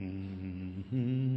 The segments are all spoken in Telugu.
Mm-hmm.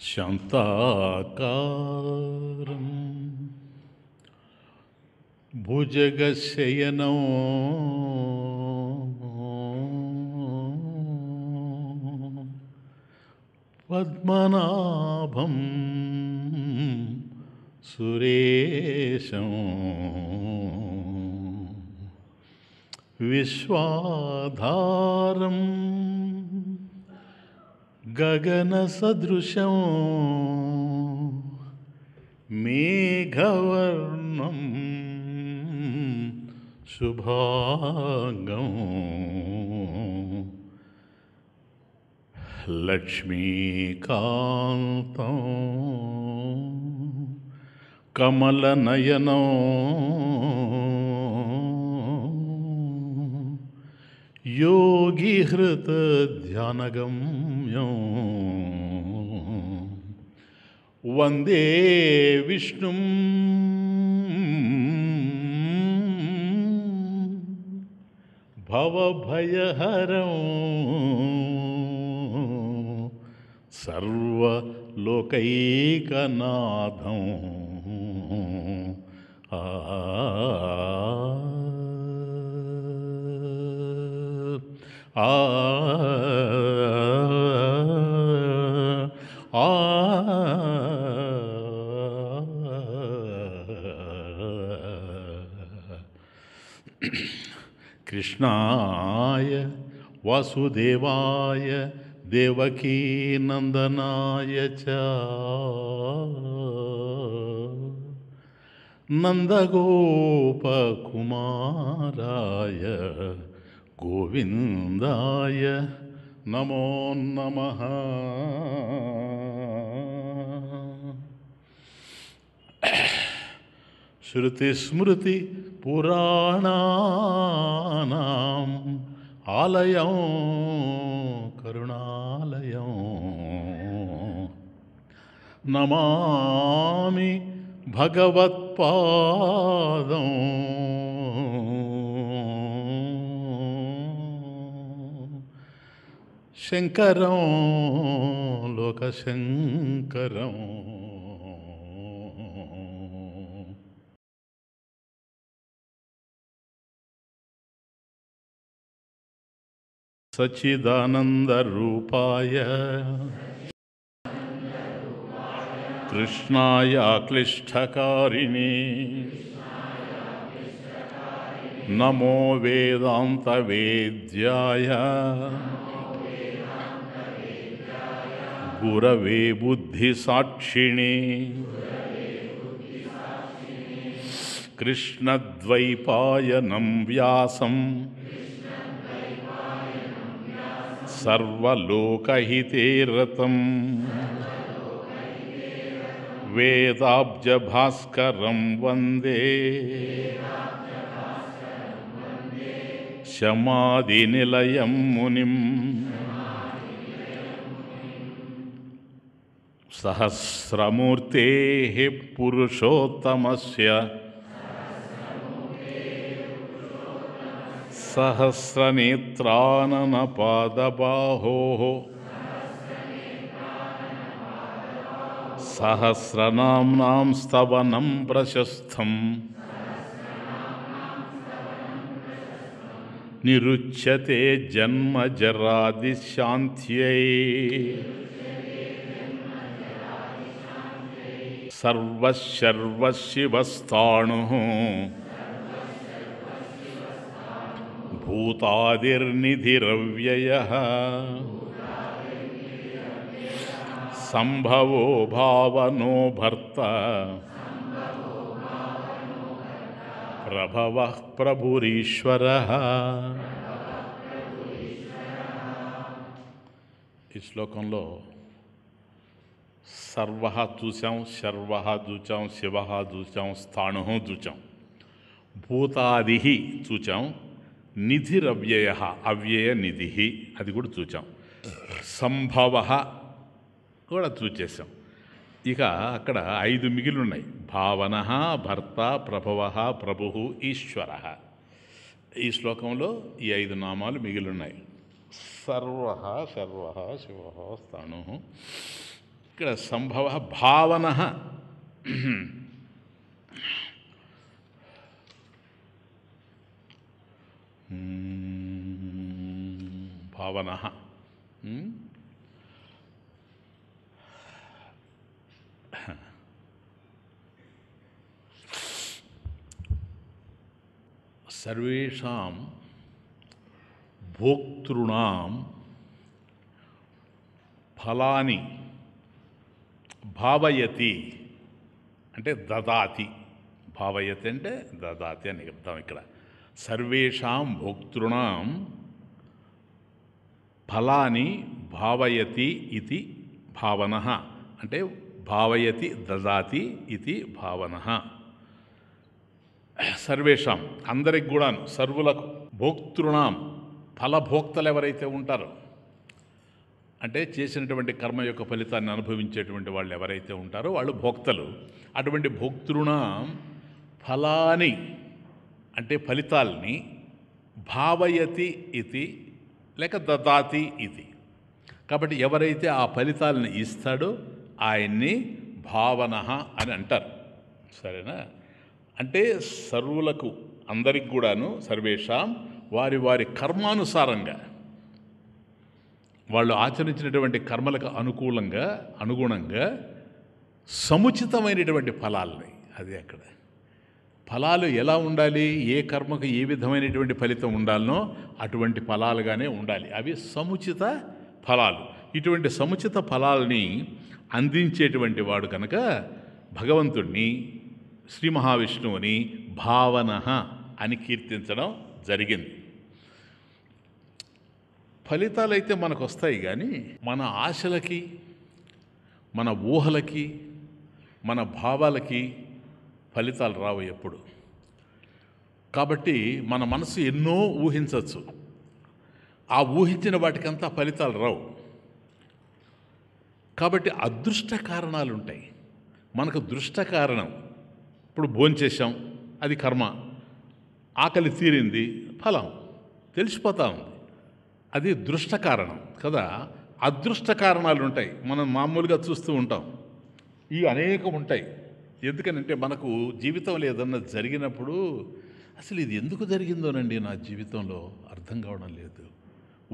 शान्ताकारं भुजगशयनो पद्मनाभं सुरेशं विश्वाधारम् गगनसदृशं मेघवर्णं शुभाङ्गं लक्ष्मीकान्तं कमलनयनौ योगी योगिहृतध्यानगम्यो वन्दे विष्णुं भवभयहरं सर्वलोकनाथ आ आ आ कृष्णाय वासुदेवाय नंदनाय च नन्दगोपकुमाराय கோவிந்தாய நமோ நம ஸ்ருதி ஸ்மிருதி புராணாம் ஆலயம் கருணாலயம் நமாமி பகவத் பாதம் शङ्करं लोकशङ्करं सच्चिदानन्दरूपाय कृष्णाय क्लिष्टकारिणे नमो वेदान्तवेद्याय पुरवे बुद्धिसाक्षिणे कृष्णद्वैपायनं व्यासं सर्वलोकहिते रतं वेदाब्जभास्करं वन्दे शमादिनिलयं मुनिम् सहस्रमूर्ते पुरुषोत्तम सहस्रनेत्रानन पादबाहो सहस्रनाम्नां स्तवनं प्रशस्तम् निरुच्यते जन्मजरादिशान्त्यै सर्वशर्वशिवस्थाणुः भूतादिर्निधिरव्यय संभवो भावनो भर्ता प्रभव प्रभुरीश्वर श्लोक శ్లోకంలో సర్వ చూచాం శర్వ చూచాం శివ చూచాం స్థాణు చూచాం భూతాది చూచాం నిధిరవ్యయ అవ్యయ నిధి అది కూడా చూచాం సంభవ కూడా చూచేసాం ఇక అక్కడ ఐదు మిగిలిన్నాయి భావన భర్త ప్రభవ ప్రభు ఈశ్వర ఈ శ్లోకంలో ఈ ఐదు నామాలు మిగిలిన్నాయి సర్వ సర్వ శివ స్థాణు संभव भावना भावना सर्वेषां भोक्तृणां फलानि భావయతి అంటే దదాతి భావయతి అంటే దదాతి అని చెప్తాం ఇక్కడ సర్వేషాం భోక్తృణం ఫలాని భావయతి ఇది భావన అంటే భావయతి దదాతి ఇది భావన సర్వేషాం అందరికి కూడా సర్వులకు భోక్తృణం ఫలభోక్తలు ఎవరైతే ఉంటారో అంటే చేసినటువంటి కర్మ యొక్క ఫలితాన్ని అనుభవించేటువంటి వాళ్ళు ఎవరైతే ఉంటారో వాళ్ళు భోక్తలు అటువంటి భోక్తృణ ఫలాని అంటే ఫలితాల్ని భావయతి ఇది లేక దదాతి ఇది కాబట్టి ఎవరైతే ఆ ఫలితాలను ఇస్తాడో ఆయన్ని భావన అని అంటారు సరేనా అంటే సర్వులకు అందరికి కూడాను సర్వేషాం వారి వారి కర్మానుసారంగా వాళ్ళు ఆచరించినటువంటి కర్మలకు అనుకూలంగా అనుగుణంగా సముచితమైనటువంటి ఫలాలని అది అక్కడ ఫలాలు ఎలా ఉండాలి ఏ కర్మకు ఏ విధమైనటువంటి ఫలితం ఉండాలనో అటువంటి ఫలాలుగానే ఉండాలి అవి సముచిత ఫలాలు ఇటువంటి సముచిత ఫలాలని అందించేటువంటి వాడు కనుక భగవంతుణ్ణి శ్రీ మహావిష్ణువుని భావన అని కీర్తించడం జరిగింది ఫలితాలు అయితే మనకు వస్తాయి కానీ మన ఆశలకి మన ఊహలకి మన భావాలకి ఫలితాలు రావు ఎప్పుడు కాబట్టి మన మనసు ఎన్నో ఊహించవచ్చు ఆ ఊహించిన వాటికంతా ఫలితాలు రావు కాబట్టి అదృష్ట కారణాలు ఉంటాయి మనకు దృష్ట కారణం ఇప్పుడు భోంచేసాం అది కర్మ ఆకలి తీరింది ఫలం తెలిసిపోతా ఉంది అది దృష్ట కారణం కదా అదృష్ట కారణాలు ఉంటాయి మనం మామూలుగా చూస్తూ ఉంటాం ఇవి అనేకం ఉంటాయి ఎందుకనంటే మనకు జీవితంలో ఏదన్నా జరిగినప్పుడు అసలు ఇది ఎందుకు జరిగిందోనండి నా జీవితంలో అర్థం కావడం లేదు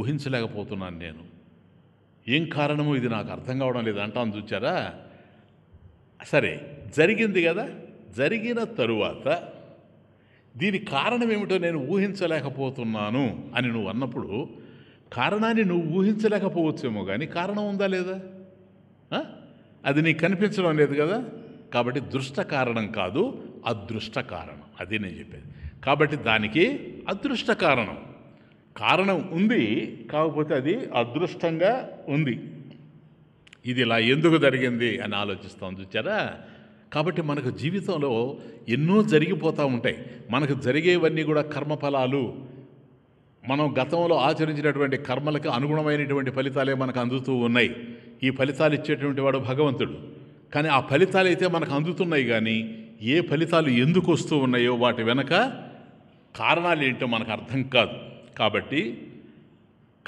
ఊహించలేకపోతున్నాను నేను ఏం కారణమో ఇది నాకు అర్థం కావడం లేదు అంటాను చూచారా సరే జరిగింది కదా జరిగిన తరువాత దీని కారణం ఏమిటో నేను ఊహించలేకపోతున్నాను అని నువ్వు అన్నప్పుడు కారణాన్ని నువ్వు ఊహించలేకపోవచ్చేమో కానీ కారణం ఉందా లేదా అది నీకు కనిపించడం లేదు కదా కాబట్టి దృష్ట కారణం కాదు అదృష్ట కారణం అది నేను చెప్పేది కాబట్టి దానికి అదృష్ట కారణం కారణం ఉంది కాకపోతే అది అదృష్టంగా ఉంది ఇది ఇలా ఎందుకు జరిగింది అని ఆలోచిస్తాం చూచారా కాబట్టి మనకు జీవితంలో ఎన్నో జరిగిపోతూ ఉంటాయి మనకు జరిగేవన్నీ కూడా కర్మఫలాలు మనం గతంలో ఆచరించినటువంటి కర్మలకు అనుగుణమైనటువంటి ఫలితాలే మనకు అందుతూ ఉన్నాయి ఈ ఫలితాలు ఇచ్చేటువంటి వాడు భగవంతుడు కానీ ఆ ఫలితాలు అయితే మనకు అందుతున్నాయి కానీ ఏ ఫలితాలు ఎందుకు వస్తూ ఉన్నాయో వాటి వెనక కారణాలు ఏంటో మనకు అర్థం కాదు కాబట్టి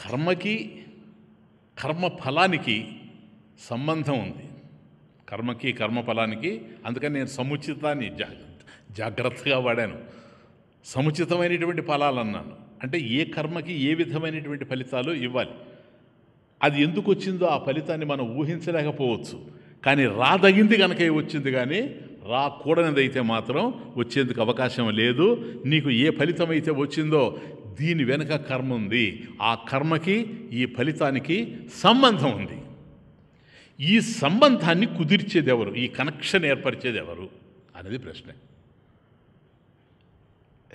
కర్మకి కర్మ ఫలానికి సంబంధం ఉంది కర్మకి కర్మ ఫలానికి అందుకని నేను సముచితాన్ని జాగ్రత్తగా వాడాను సముచితమైనటువంటి ఫలాలు అన్నాను అంటే ఏ కర్మకి ఏ విధమైనటువంటి ఫలితాలు ఇవ్వాలి అది ఎందుకు వచ్చిందో ఆ ఫలితాన్ని మనం ఊహించలేకపోవచ్చు కానీ రాదగింది కనుక వచ్చింది కానీ రాకూడనిదైతే మాత్రం వచ్చేందుకు అవకాశం లేదు నీకు ఏ ఫలితం అయితే వచ్చిందో దీని వెనక కర్మ ఉంది ఆ కర్మకి ఈ ఫలితానికి సంబంధం ఉంది ఈ సంబంధాన్ని కుదిర్చేదెవరు ఈ కనెక్షన్ ఏర్పరిచేదెవరు అనేది ప్రశ్న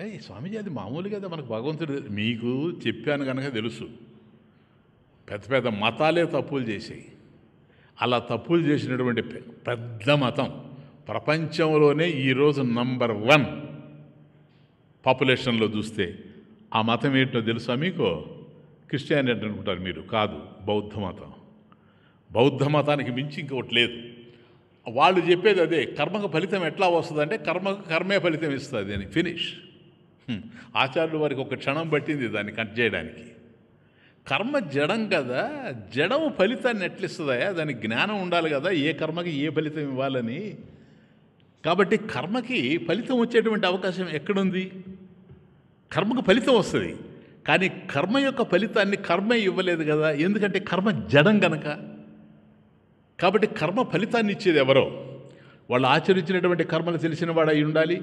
ఏ స్వామీజీ అది మామూలు కదా మనకు భగవంతుడు మీకు చెప్పాను కనుక తెలుసు పెద్ద పెద్ద మతాలే తప్పులు చేసాయి అలా తప్పులు చేసినటువంటి పెద్ద మతం ప్రపంచంలోనే ఈరోజు నంబర్ వన్ పాపులేషన్లో చూస్తే ఆ మతం ఏంటో తెలుసా మీకు క్రిస్టియానిటీ అనుకుంటారు మీరు కాదు బౌద్ధ మతం బౌద్ధ మతానికి మించి ఇంకొకటి లేదు వాళ్ళు చెప్పేది అదే కర్మకు ఫలితం ఎట్లా వస్తుంది అంటే కర్మకు కర్మే ఫలితం ఇస్తుంది అని ఫినిష్ ఆచార్యులు వారికి ఒక క్షణం పట్టింది దాన్ని కట్ చేయడానికి కర్మ జడం కదా జడము ఫలితాన్ని ఎట్లిస్తుందా దానికి జ్ఞానం ఉండాలి కదా ఏ కర్మకి ఏ ఫలితం ఇవ్వాలని కాబట్టి కర్మకి ఫలితం వచ్చేటువంటి అవకాశం ఎక్కడుంది కర్మకు ఫలితం వస్తుంది కానీ కర్మ యొక్క ఫలితాన్ని కర్మే ఇవ్వలేదు కదా ఎందుకంటే కర్మ జడం గనక కాబట్టి కర్మ ఫలితాన్ని ఇచ్చేది ఎవరో వాళ్ళు ఆచరించినటువంటి కర్మలు తెలిసిన అయి ఉండాలి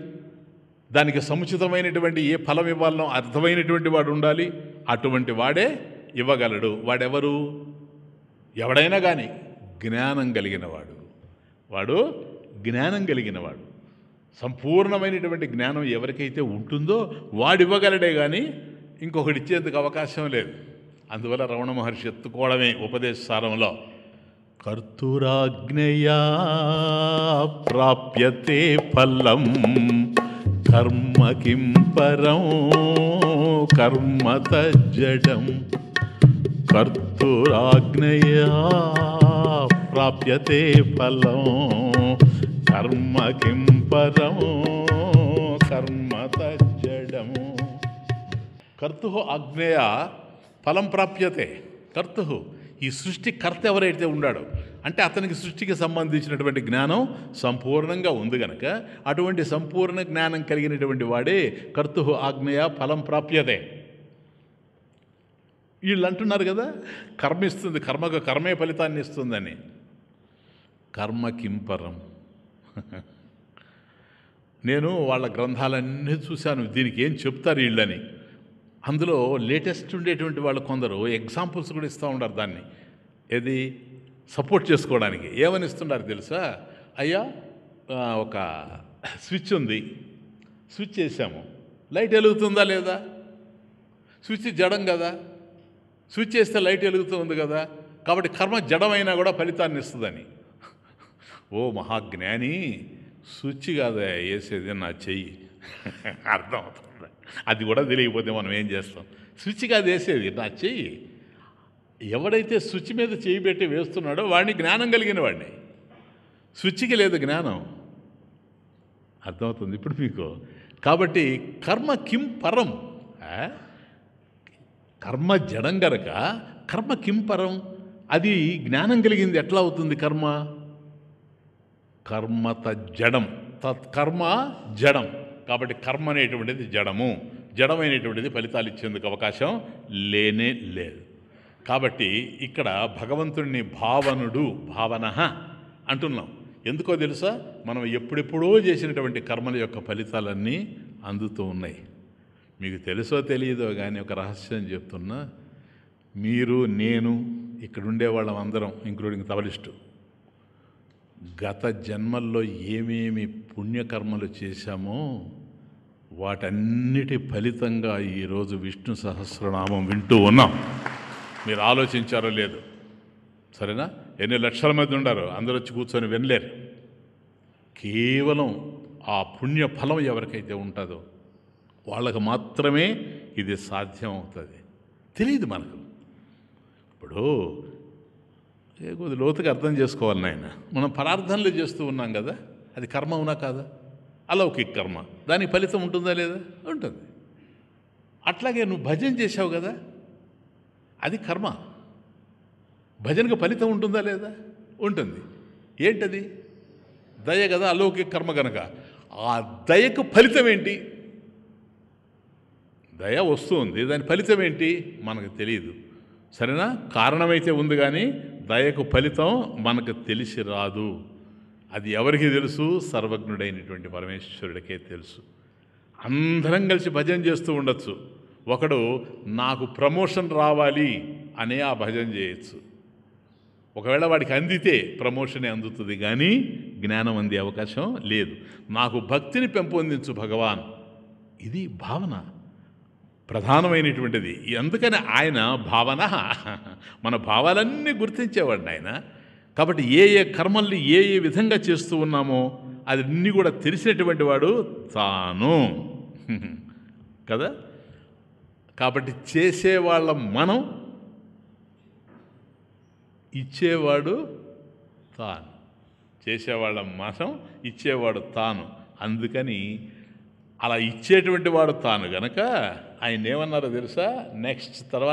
దానికి సముచితమైనటువంటి ఏ ఫలం ఇవ్వాలనో అర్థమైనటువంటి వాడు ఉండాలి అటువంటి వాడే ఇవ్వగలడు వాడెవరు ఎవడైనా కానీ జ్ఞానం కలిగినవాడు వాడు జ్ఞానం కలిగినవాడు సంపూర్ణమైనటువంటి జ్ఞానం ఎవరికైతే ఉంటుందో వాడు ఇవ్వగలడే కానీ ఇంకొకటి ఇచ్చేందుకు అవకాశం లేదు అందువల్ల రమణ మహర్షి ఎత్తుకోవడమే ఉపదేశ సారంలో కర్తురాజ్ఞయా ప్రాప్యతే ఫలం కర్మ కిం పరం కర్మ తజ్జడం కర్తురాజ్ఞయ ప్రాప్యతే ఫలం కర్మ కిం పరం కర్మ తజ్జడం కర్తు ఆజ్ఞయ ఫలం ప్రాప్యతే కర్తు ఈ సృష్టి కర్త ఎవరైతే ఉన్నాడో అంటే అతనికి సృష్టికి సంబంధించినటువంటి జ్ఞానం సంపూర్ణంగా ఉంది గనక అటువంటి సంపూర్ణ జ్ఞానం కలిగినటువంటి వాడే కర్తు ఆజ్ఞయ ఫలం ప్రాప్యతే వీళ్ళు అంటున్నారు కదా కర్మ ఇస్తుంది కర్మకు కర్మే ఫలితాన్ని ఇస్తుందని కర్మ కింపరం నేను వాళ్ళ గ్రంథాలన్నీ చూశాను దీనికి ఏం చెప్తారు వీళ్ళని అందులో లేటెస్ట్ ఉండేటువంటి వాళ్ళు కొందరు ఎగ్జాంపుల్స్ కూడా ఇస్తూ ఉంటారు దాన్ని ఏది సపోర్ట్ చేసుకోవడానికి ఏమని ఇస్తున్నారు తెలుసా అయ్యా ఒక స్విచ్ ఉంది స్విచ్ చేసాము లైట్ వెలుగుతుందా లేదా స్విచ్ జడం కదా స్విచ్ చేస్తే లైట్ వెలుగుతుంది కదా కాబట్టి కర్మ జడమైనా కూడా ఫలితాన్ని ఇస్తుందని ఓ మహాజ్ఞాని స్విచ్ కాదా వేసేది నా చెయ్యి అర్థమవుతుంది అది కూడా తెలియకపోతే మనం ఏం చేస్తాం స్విచ్ కాదు వేసేది నా చెయ్యి ఎవడైతే స్విచ్ మీద చేయిబెట్టి వేస్తున్నాడో వాడిని జ్ఞానం కలిగిన వాడిని స్విచ్కి లేదు జ్ఞానం అర్థమవుతుంది ఇప్పుడు మీకు కాబట్టి కర్మ కిం పరం కర్మ జడం గనక కర్మ కిం పరం అది జ్ఞానం కలిగింది ఎట్లా అవుతుంది కర్మ కర్మ జడం తత్కర్మ జడం కాబట్టి కర్మ అనేటువంటిది జడము జడమైనటువంటిది ఫలితాలు ఇచ్చేందుకు అవకాశం లేనే లేదు కాబట్టి ఇక్కడ భగవంతుడిని భావనుడు భావన అంటున్నాం ఎందుకో తెలుసా మనం ఎప్పుడెప్పుడో చేసినటువంటి కర్మల యొక్క ఫలితాలన్నీ అందుతూ ఉన్నాయి మీకు తెలుసో తెలియదో కానీ ఒక రహస్యం చెప్తున్నా మీరు నేను ఇక్కడ ఉండేవాళ్ళం అందరం ఇంక్లూడింగ్ తవలిస్టు గత జన్మల్లో ఏమేమి పుణ్యకర్మలు చేశామో వాటన్నిటి ఫలితంగా ఈరోజు విష్ణు సహస్రనామం వింటూ ఉన్నాం మీరు ఆలోచించారో లేదు సరేనా ఎన్ని లక్షల మంది ఉండారు అందరు వచ్చి కూర్చొని వినలేరు కేవలం ఆ పుణ్య ఫలం ఎవరికైతే ఉంటుందో వాళ్ళకు మాత్రమే ఇది సాధ్యం అవుతుంది తెలియదు మనకు ఇప్పుడు కొద్ది లోతుగా అర్థం చేసుకోవాలి నాయన మనం పరార్థనలు చేస్తూ ఉన్నాం కదా అది కర్మ ఉన్నా కాదా అలౌకిక కర్మ దానికి ఫలితం ఉంటుందా లేదా ఉంటుంది అట్లాగే నువ్వు భజన చేసావు కదా అది కర్మ భజనకు ఫలితం ఉంటుందా లేదా ఉంటుంది ఏంటది దయ కదా అలౌకిక కర్మ కనుక ఆ దయకు ఫలితం ఏంటి దయ వస్తుంది దాని ఫలితం ఏంటి మనకు తెలియదు సరేనా కారణమైతే ఉంది కానీ దయకు ఫలితం మనకు తెలిసి రాదు అది ఎవరికి తెలుసు సర్వజ్ఞుడైనటువంటి పరమేశ్వరుడికే తెలుసు అందరం కలిసి భజన చేస్తూ ఉండొచ్చు ఒకడు నాకు ప్రమోషన్ రావాలి అనే ఆ భజన చేయొచ్చు ఒకవేళ వాడికి అందితే ప్రమోషనే అందుతుంది కానీ జ్ఞానం అందే అవకాశం లేదు నాకు భక్తిని పెంపొందించు భగవాన్ ఇది భావన ప్రధానమైనటువంటిది అందుకని ఆయన భావన మన భావాలన్నీ గుర్తించేవాడు ఆయన కాబట్టి ఏ ఏ కర్మల్ని ఏ ఏ విధంగా చేస్తూ ఉన్నామో అది అన్నీ కూడా తెలిసినటువంటి వాడు తాను కదా కాబట్టి చేసేవాళ్ళం మనం ఇచ్చేవాడు తాను చేసేవాళ్ళ మనం ఇచ్చేవాడు తాను అందుకని అలా ఇచ్చేటువంటి వాడు తాను గనక ఆయన ఏమన్నారో తెలుసా నెక్స్ట్ తర్వాత